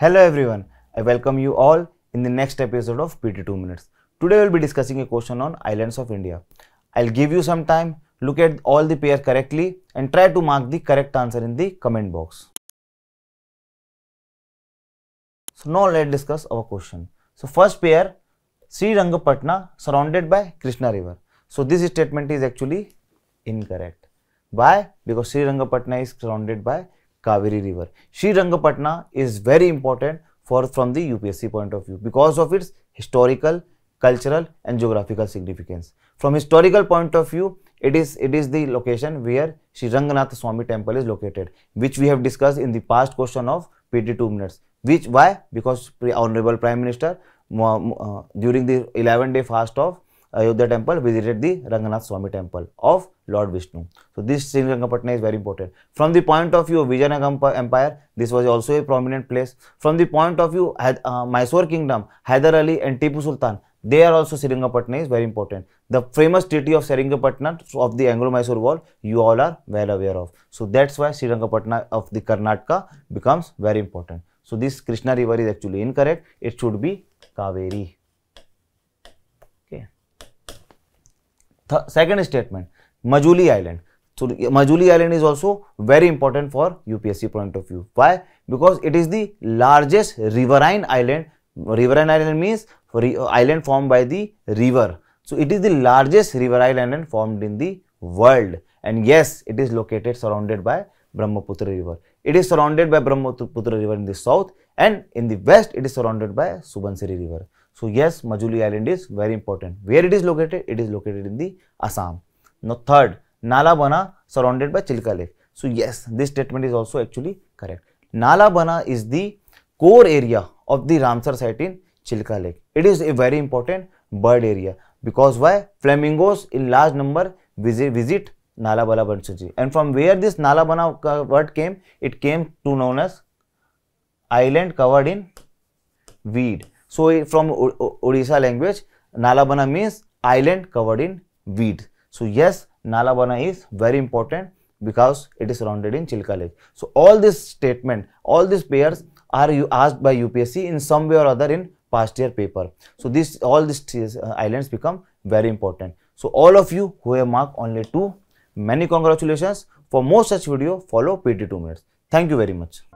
Hello everyone, I welcome you all in the next episode of PT 2 Minutes. Today we'll be discussing a question on islands of India. I'll give you some time, look at all the pair correctly and try to mark the correct answer in the comment box. So now let's discuss our question. So first pair, Sri Rangapatna surrounded by Krishna river. So this statement is actually incorrect. Why? Because Sri Rangapatna is surrounded by Kaveri river. Srirangapatna is very important for from the UPSC point of view because of its historical, cultural and geographical significance. From historical point of view, it is, it is the location where Sri Ranganath Swami temple is located, which we have discussed in the past question of PT 2 minutes. Which, why? Because Honorable Prime Minister uh, during the 11 day fast of Ayodhya temple, visited the Ranganath Swami temple of Lord Vishnu. So this Sri Rangapatna is very important. From the point of view of Vijayanagara Empire, this was also a prominent place. From the point of view uh, Mysore Kingdom, Hyder Ali and Tipu Sultan, they are also Seringapatam is very important. The famous treaty of Seringapatam of the Anglo-Mysore War, you all are well aware of. So that's why Seringapatam of the Karnataka becomes very important. So this Krishna river is actually incorrect. It should be Kaveri. second statement, Majuli Island. So Majuli Island is also very important for UPSC point of view. Why? Because it is the largest riverine island. Riverine island means island formed by the river. So it is the largest river island formed in the world. And yes, it is located surrounded by Brahmaputra river. It is surrounded by Brahmaputra river in the south and in the west it is surrounded by Subansiri river. So yes, Majuli Island is very important. Where it is located? It is located in the Assam. Now third, Nalabana surrounded by Chilka Lake. So yes, this statement is also actually correct. Nalabana is the core area of the Ramsar site in Chilka Lake. It is a very important bird area because why? Flamingos in large number visit, visit Nalabana Bansuji. And from where this Nalabana word came, it came to known as island covered in weed. So, from Odisha language, Nalabana means island covered in weed. So, yes, Nalabana is very important because it is surrounded in Chilka Lake. So, all this statement, all these pairs are you asked by UPSC in some way or other in past year paper. So, this all these uh, islands become very important. So, all of you who have marked only two, many congratulations. For more such video, follow PT 2 minutes. Thank you very much.